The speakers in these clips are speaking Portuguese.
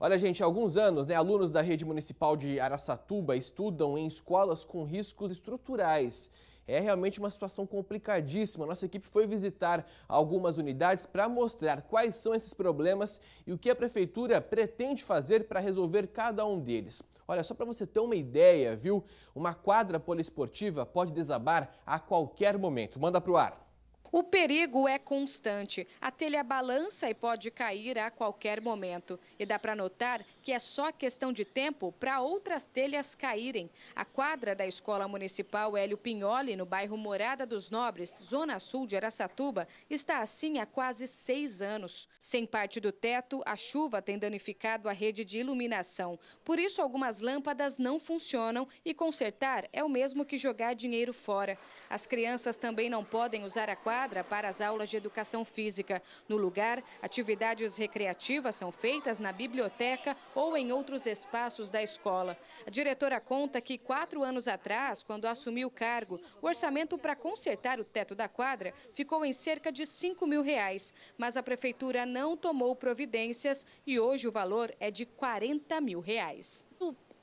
Olha, gente, há alguns anos, né, alunos da rede municipal de Araçatuba estudam em escolas com riscos estruturais. É realmente uma situação complicadíssima. Nossa equipe foi visitar algumas unidades para mostrar quais são esses problemas e o que a prefeitura pretende fazer para resolver cada um deles. Olha, só para você ter uma ideia, viu? Uma quadra poliesportiva pode desabar a qualquer momento. Manda para o ar. O perigo é constante. A telha balança e pode cair a qualquer momento. E dá para notar que é só questão de tempo para outras telhas caírem. A quadra da Escola Municipal Hélio Pinholi, no bairro Morada dos Nobres, zona sul de Araçatuba, está assim há quase seis anos. Sem parte do teto, a chuva tem danificado a rede de iluminação. Por isso, algumas lâmpadas não funcionam e consertar é o mesmo que jogar dinheiro fora. As crianças também não podem usar a quadra quadra para as aulas de educação física. No lugar, atividades recreativas são feitas na biblioteca ou em outros espaços da escola. A diretora conta que quatro anos atrás, quando assumiu o cargo, o orçamento para consertar o teto da quadra ficou em cerca de 5 mil reais, mas a prefeitura não tomou providências e hoje o valor é de 40 mil reais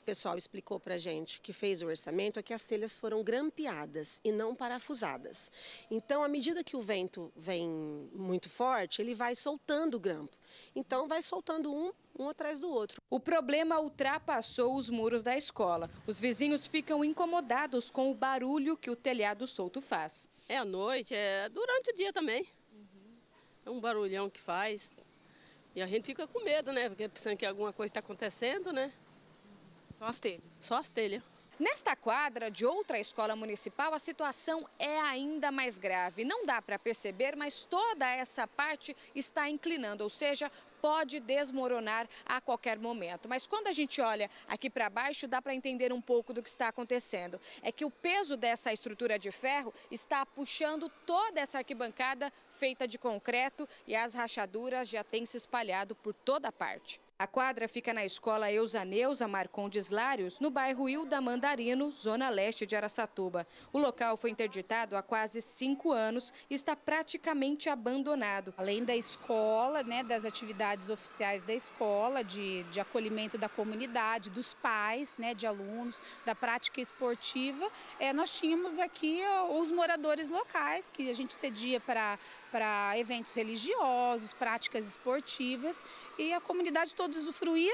pessoal explicou para a gente que fez o orçamento é que as telhas foram grampeadas e não parafusadas. Então, à medida que o vento vem muito forte, ele vai soltando o grampo. Então, vai soltando um um atrás do outro. O problema ultrapassou os muros da escola. Os vizinhos ficam incomodados com o barulho que o telhado solto faz. É à noite, é durante o dia também. É um barulhão que faz. E a gente fica com medo, né? Porque pensando que alguma coisa está acontecendo, né? Só as telhas? Só as telhas. Nesta quadra de outra escola municipal, a situação é ainda mais grave. Não dá para perceber, mas toda essa parte está inclinando, ou seja, pode desmoronar a qualquer momento. Mas quando a gente olha aqui para baixo, dá para entender um pouco do que está acontecendo. É que o peso dessa estrutura de ferro está puxando toda essa arquibancada feita de concreto e as rachaduras já têm se espalhado por toda parte. A quadra fica na escola Eusaneusa Marcondes Lários, no bairro Hilda Mandarino, zona leste de Araçatuba. O local foi interditado há quase cinco anos e está praticamente abandonado. Além da escola, né, das atividades oficiais da escola, de, de acolhimento da comunidade, dos pais, né, de alunos, da prática esportiva, é, nós tínhamos aqui eh, os moradores locais, que a gente cedia para eventos religiosos, práticas esportivas e a comunidade toda todos usufruir,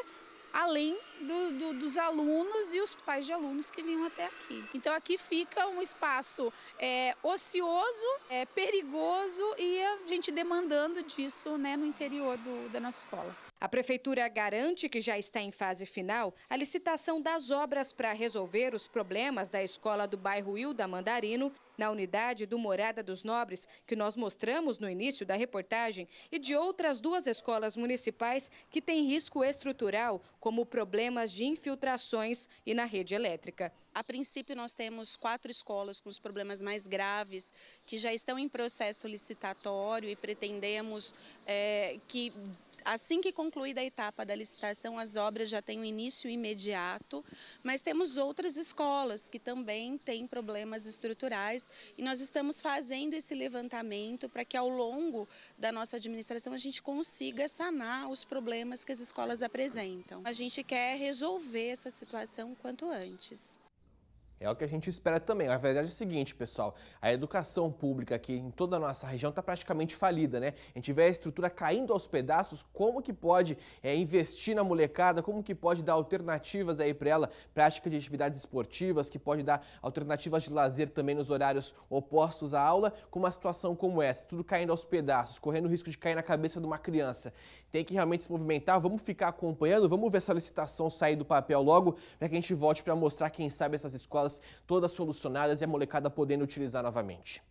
além do, do, dos alunos e os pais de alunos que vinham até aqui. Então aqui fica um espaço é, ocioso, é, perigoso e a gente demandando disso né, no interior do, da nossa escola. A Prefeitura garante que já está em fase final a licitação das obras para resolver os problemas da escola do bairro Hilda Mandarino, na unidade do Morada dos Nobres, que nós mostramos no início da reportagem, e de outras duas escolas municipais que têm risco estrutural, como problemas de infiltrações e na rede elétrica. A princípio, nós temos quatro escolas com os problemas mais graves, que já estão em processo licitatório e pretendemos é, que Assim que concluída a etapa da licitação, as obras já têm um início imediato, mas temos outras escolas que também têm problemas estruturais e nós estamos fazendo esse levantamento para que ao longo da nossa administração a gente consiga sanar os problemas que as escolas apresentam. A gente quer resolver essa situação quanto antes. É o que a gente espera também. A verdade é o seguinte, pessoal: a educação pública aqui em toda a nossa região está praticamente falida, né? A gente vê a estrutura caindo aos pedaços. Como que pode é, investir na molecada? Como que pode dar alternativas aí para ela? Prática de atividades esportivas, que pode dar alternativas de lazer também nos horários opostos à aula, com uma situação como essa, tudo caindo aos pedaços, correndo o risco de cair na cabeça de uma criança tem que realmente se movimentar. Vamos ficar acompanhando, vamos ver essa licitação sair do papel logo, para que a gente volte para mostrar, quem sabe, essas escolas todas solucionadas e a molecada podendo utilizar novamente.